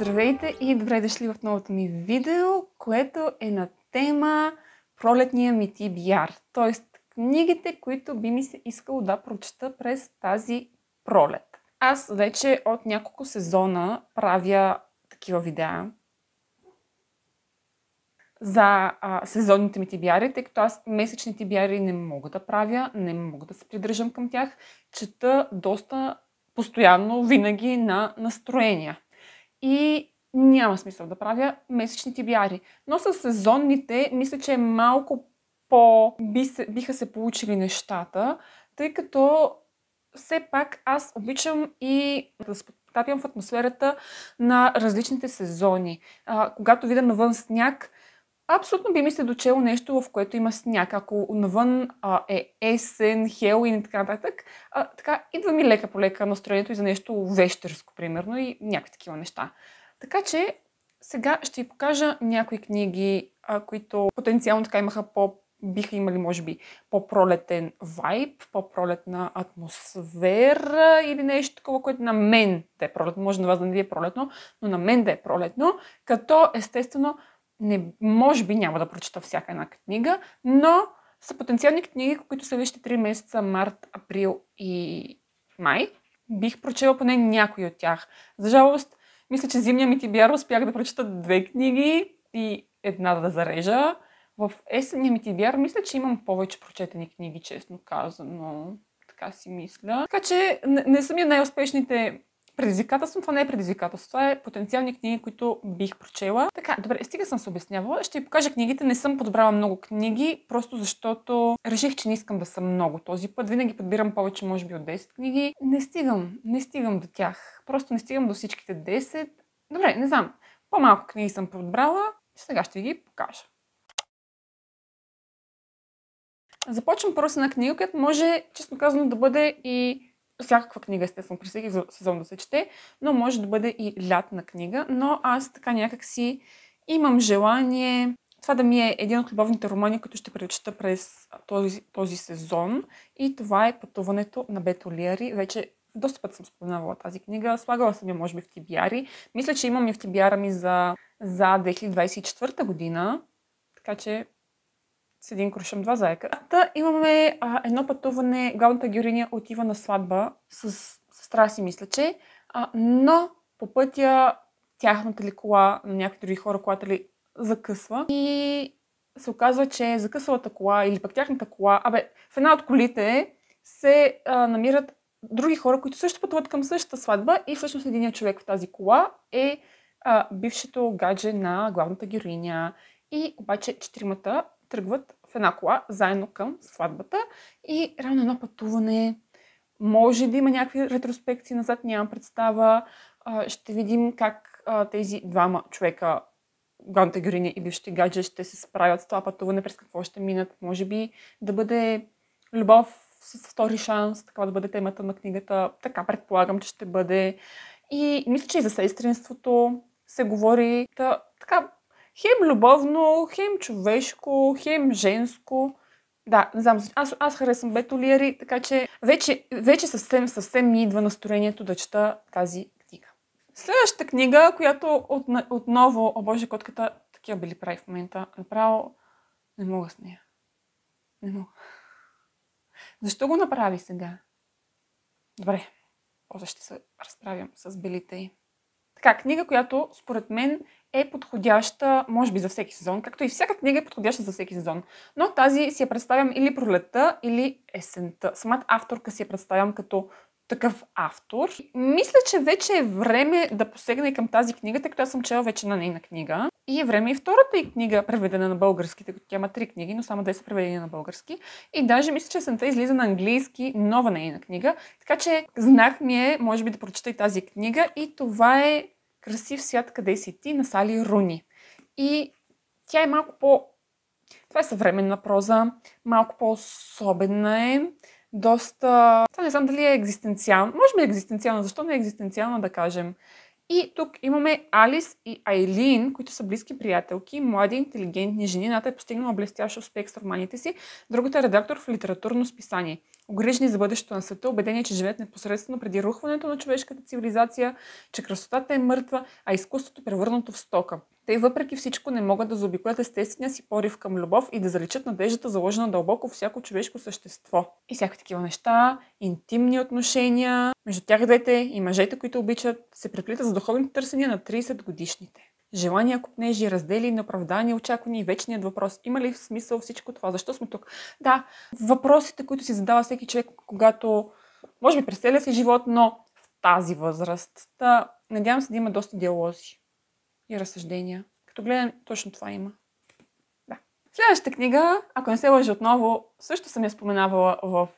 Здравейте и добре дошли в новото ми видео, което е на тема пролетния ми TBR, т.е. книгите, които би ми се искало да прочета през тази пролет. Аз вече от няколко сезона правя такива видеа за а, сезонните ми TBR, тъй като аз месечни TBR не мога да правя, не мога да се придържам към тях, чета доста постоянно, винаги на настроения и няма смисъл да правя месечни тибиари. Но с сезонните, мисля, че е малко по би се, биха се получили нещата, тъй като все пак аз обичам и да потапям в атмосферата на различните сезони. А, когато видя навън сняг, Абсолютно би ми се дочело нещо, в което има сняг. Ако навън а, е есен, хелуин и така нататък, а, така идва ми лека по лека настроението и за нещо вещерско, примерно, и някакви такива неща. Така че сега ще ви покажа някои книги, а, които потенциално така имаха по биха имали, може би, по-пролетен вайб, по-пролетна атмосфера или нещо такова, което на мен да е пролетно. Може на вас да не ви е пролетно, но на мен да е пролетно, като естествено не, може би няма да прочета всяка една книга, но са потенциални книги, които са вижте 3 месеца, март, април и май. Бих прочела поне някои от тях. За жалост, мисля, че зимния ми тибиар успях да прочета две книги и една да зарежа. В есенния ми тибиар мисля, че имам повече прочетени книги, честно казано. Така си мисля. Така че не, не са ми най-успешните Предизвикателство, това не е предизвикателство, това е потенциални книги, които бих прочела. Така, добре, стига съм се обяснявала. Ще ви покажа книгите. Не съм подбрала много книги, просто защото реших, че не искам да съм много този път. Винаги подбирам повече, може би, от 10 книги. Не стигам, не стигам до тях. Просто не стигам до всичките 10. Добре, не знам. По-малко книги съм подбрала. Сега ще ви ги покажа. Започвам първо с една книга, която може, честно казано, да бъде и всякаква книга, естествено, през всеки сезон да се чете, но може да бъде и лятна книга. Но аз така някак си имам желание това да ми е един от любовните романи, които ще прочета през този, този сезон. И това е Пътуването на Бето Лиари. Вече доста път съм споменавала тази книга. Слагала съм я, може би, в Тибиари. Мисля, че имам и в Тибиара ми за, за 2024 година. Така че с един крушам два заека. Та имаме а, едно пътуване, главната героиня отива на сватба с сестра си, мисля, че, а, но по пътя тяхната ли кола на някакви други хора, която ли закъсва и се оказва, че закъсвалата кола или пък тяхната кола, абе, в една от колите се а, намират други хора, които също пътуват към същата сватба и всъщност един човек в тази кола е а, бившето гадже на главната героиня. И обаче четиримата тръгват в една кола заедно към сватбата и реално едно пътуване. Може да има някакви ретроспекции назад, нямам представа. Ще видим как тези двама човека, главната героиня и бившите гадже, ще се справят с това пътуване, през какво ще минат. Може би да бъде любов с втори шанс, такава да бъде темата на книгата. Така предполагам, че ще бъде. И мисля, че и за сестринството се говори. така, Хем любовно, хем човешко, хем женско. Да, не знам, аз, аз харесвам Бетолиери, така че вече, вече съвсем, съвсем ми идва настроението да чета тази книга. Следващата книга, която от, отново, о боже, котката, такива били прави в момента, направо не мога с нея. Не мога. Защо го направи сега? Добре, после ще се разправям с белите й. Така, книга, която според мен е подходяща, може би, за всеки сезон, както и всяка книга е подходяща за всеки сезон. Но тази си я представям или пролетта, или есента. Самата авторка си я представям като такъв автор. Мисля, че вече е време да посегна и към тази книга, тъй като аз съм чела вече на нейна книга. И е време и втората и книга, преведена на български, тъй като тя има три книги, но само две са преведени на български. И даже мисля, че сента излиза на английски нова нейна книга. Така че знак ми е, може би, да прочета и тази книга. И това е Красив свят, къде си ти, на Сали Руни. И тя е малко по... Това е съвременна проза, малко по-особена е доста... Това не знам дали е екзистенциална. Може би е екзистенциална. Защо не е екзистенциална, да кажем? И тук имаме Алис и Айлин, които са близки приятелки, млади, интелигентни жени. Едната е постигнала блестящ успех с романите си, другата е редактор в литературно списание. Огрижени за бъдещето на света, убедени, че живеят непосредствено преди рухването на човешката цивилизация, че красотата е мъртва, а изкуството е превърнато в стока. Те въпреки всичко не могат да заобиколят естествения си порив към любов и да заличат надеждата заложена дълбоко всяко човешко същество. И всяка такива неща, интимни отношения, между тях двете и мъжете, които обичат, се преплитат за духовните търсения на 30 годишните. Желания, купнежи, раздели, неоправдания, очаквания и вечният въпрос. Има ли смисъл всичко това? Защо сме тук? Да, въпросите, които си задава всеки човек, когато може би преселя си живот, но в тази възраст. Та, надявам се да има доста диалози и разсъждения. Като гледам, точно това има. Да. Следващата книга, ако не се лъжи отново, също съм я споменавала в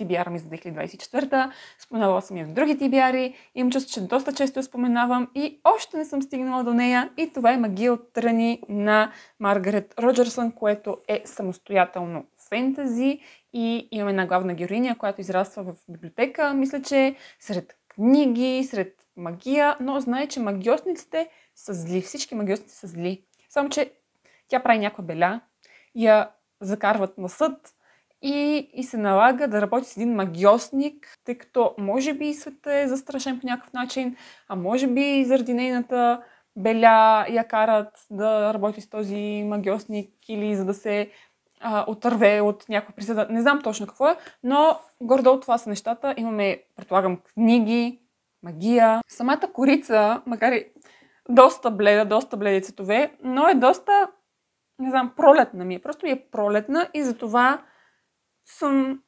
TBR ми за 2024. Споменавала съм я в други TBR. Имам чувство, че доста често я споменавам и още не съм стигнала до нея. И това е Магия от тръни на Маргарет Роджерсън, което е самостоятелно фентази и имаме една главна героиня, която израства в библиотека, мисля, че сред книги, сред магия, но знае, че магиосниците са зли. Всички магиосници са зли. Само, че тя прави някаква беля, я закарват на съд и, и се налага да работи с един магиосник, тъй като може би света е застрашен по някакъв начин, а може би и заради нейната беля я карат да работи с този магиосник или за да се а, отърве от някаква присъда. Не знам точно какво е, но гордо от това са нещата. Имаме, предполагам, книги, магия. Самата корица, макар и доста бледа, доста бледи цветове, но е доста, не знам, пролетна ми е. Просто ми е пролетна и затова съм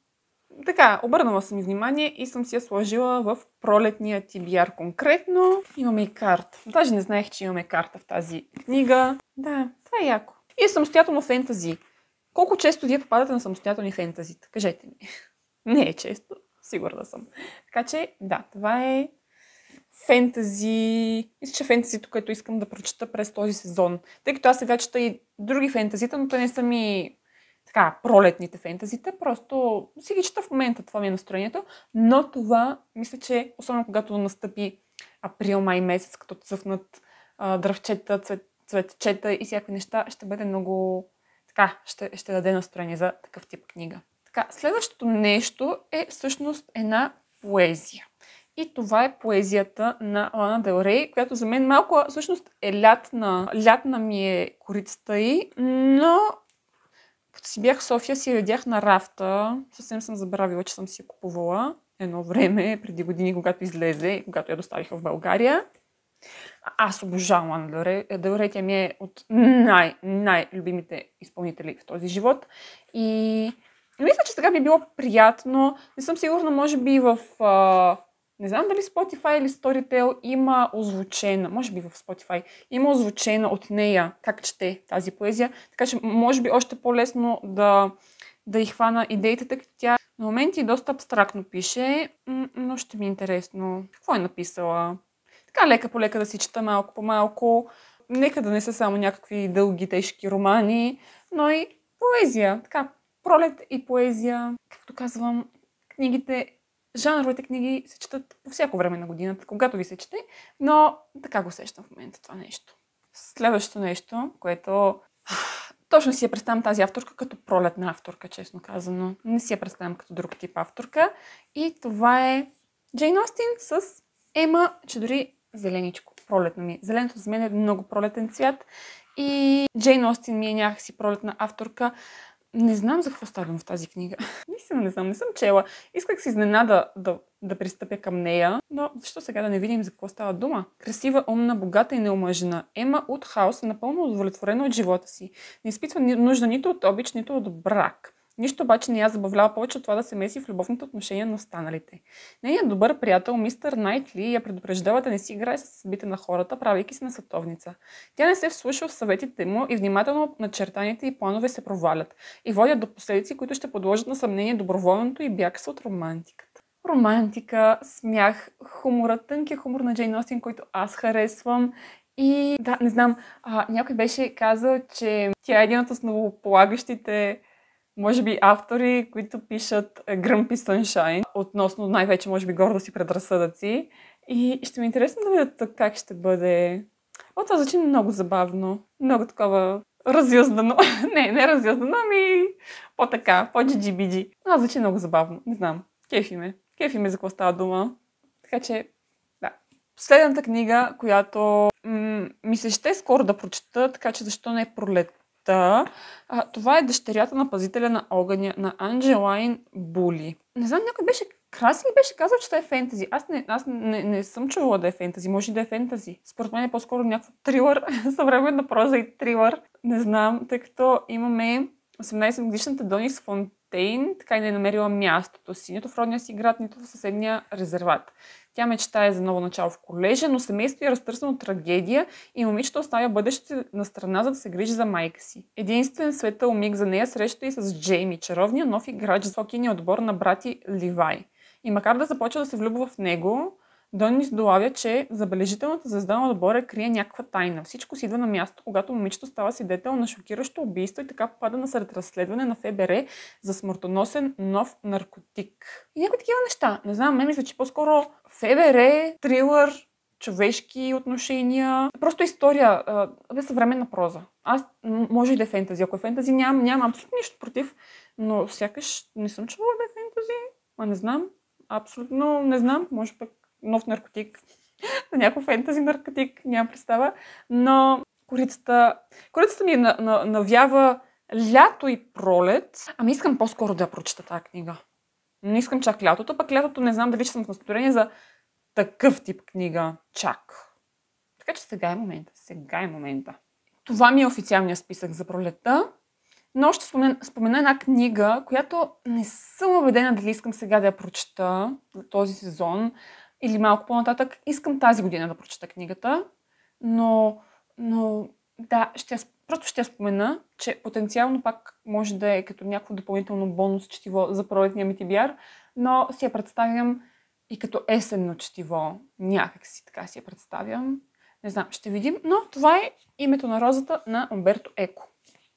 така, обърнала съм внимание и съм си я сложила в пролетния TBR конкретно. Имаме и карта. Даже не знаех, че имаме карта в тази книга. Да, това е яко. И самостоятелно фентази. Колко често вие попадате на самостоятелни фентазита? Кажете ми. Не е често. Сигурна съм. Така че, да, това е фентази, мисля, че фентазито, което искам да прочета през този сезон. Тъй като аз сега чета и други фентазита, но те не са ми така, пролетните фентазита, просто си ги чета в момента, това ми е настроението, но това, мисля, че особено когато настъпи април, май месец, като цъфнат а, дървчета, цвет, цветчета и всякакви неща, ще бъде много, така, ще, ще даде настроение за такъв тип книга. Така, следващото нещо е всъщност една поезия. И това е поезията на Лана Дел Рей, която за мен малко всъщност е лятна. Лятна ми е корицата и, но като си бях в София, си редях на рафта. Съвсем съм забравила, че съм си купувала едно време, преди години, когато излезе и когато я доставиха в България. Аз обожавам Лана Дел Рей. Дел Рей тя ми е от най- най-любимите изпълнители в този живот. И мисля, че сега би е било приятно. Не съм сигурна, може би в не знам дали Spotify или Storytel има озвучена, може би в Spotify, има озвучена от нея как чете тази поезия, така че може би още по-лесно да, да и хвана идеите, тъй като тя на моменти доста абстрактно пише, но ще ми е интересно какво е написала. Така лека по лека да си чета малко по малко. Нека да не са само някакви дълги, тежки романи, но и поезия. Така, пролет и поезия. Както казвам, книгите Жанровите книги се четат по всяко време на годината, когато ви се чете, но така го сещам в момента това нещо. Следващото нещо, което точно си я представям тази авторка като пролетна авторка, честно казано. Не си я представям като друг тип авторка. И това е Джейн Остин с Ема, че дори зеленичко, пролетно ми. Е. Зеленото за мен е много пролетен цвят и Джейн Остин ми е някакси пролетна авторка. Не знам за какво ставам в тази книга. Наистина не знам, не съм чела. Исках си изненада да, да пристъпя към нея, но защо сега да не видим за какво става дума? Красива, умна, богата и неумъжена. Ема от хаос е напълно удовлетворена от живота си. Не изпитва нужда нито от обич, нито от брак. Нищо обаче не я забавлява повече от това да се меси в любовните отношения на останалите. Нейният добър приятел, мистер Найтли, я предупреждава да не си играе с събите на хората, правейки се на световница. Тя не се вслуша в съветите му и внимателно начертаните и планове се провалят и водят до последици, които ще подложат на съмнение доброволното и бягство от романтиката. Романтика, смях, хумора, тънкият хумор на Джейн Остин, който аз харесвам и да, не знам, а, някой беше казал, че тя е един от основополагащите може би, автори, които пишат Grumpy Sunshine относно най-вече, може би, гордост и предразсъдъци. И ще ми е интересно да видят как ще бъде. О, това звучи много забавно. Много такова разяздано. не, не разяздано, ами по-така, по GGBG. А, звучи много забавно. Не знам. Кефи ме. Кефи ме за какво става дума. Така че, да. Последната книга, която м- ми се ще скоро да прочета, така че защо не е пролет Та, А, това е дъщерята на пазителя на огъня, на Анджелайн Були. Не знам, някой беше Краси беше казал, че това е фентази. Аз не, аз не, не съм чувала да е фентази. Може и да е фентази. Според мен е по-скоро някакъв трилър, съвременна проза и трилър. Не знам, тъй като имаме 18 годишната Донис Фон Штейн, така и не е намерила мястото си, нито в родния си град, нито в съседния резерват. Тя мечтае за ново начало в колежа, но семейството е разтърсено от трагедия и момичето оставя бъдещето на страна, за да се грижи за майка си. Единствен светъл миг за нея среща и с Джейми, чаровния нов играч за хокейния отбор на брати Ливай. И макар да започва да се влюбва в него, Донис долавя, че забележителната звезда на отбора крие някаква тайна. Всичко си идва на място, когато момичето става свидетел на шокиращо убийство и така попада на сред разследване на ФБР за смъртоносен нов наркотик. И някои такива неща. Не знам, мен мисля, че по-скоро ФБР, трилър, човешки отношения. Просто история, бе съвременна проза. Аз може и да е фентази. Ако е фентази, нямам, нямам абсолютно нищо против, но сякаш не съм чувала да е фентази. А не знам. Абсолютно не знам. Може пък нов наркотик, за някакъв фентази наркотик, нямам представа, но корицата, корицата ми на, на, навява лято и пролет. Ами искам по-скоро да прочета тази книга. Не искам чак лятото, пък лятото не знам дали ще съм в настроение за такъв тип книга чак. Така че сега е момента. Сега е момента. Това ми е официалният списък за пролета. Но ще спомена, спомена една книга, която не съм убедена дали искам сега да я прочета за този сезон или малко по-нататък. Искам тази година да прочета книгата, но, но да, ще, просто ще спомена, че потенциално пак може да е като някакво допълнително бонус четиво за пролетния ми TBR, но си я представям и като есенно четиво. Някак си така си я представям. Не знам, ще видим, но това е името на розата на Умберто Еко.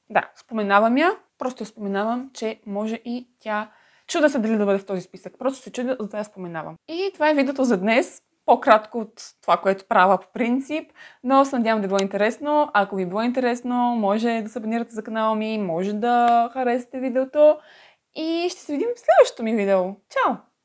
Да, споменавам я, просто споменавам, че може и тя Чуда се дали да бъде в този списък. Просто се чудя, за да я споменавам. И това е видеото за днес. По-кратко от това, което правя по принцип, но се надявам да е било интересно. Ако ви е било интересно, може да се абонирате за канала ми, може да харесате видеото и ще се видим в следващото ми видео. Чао!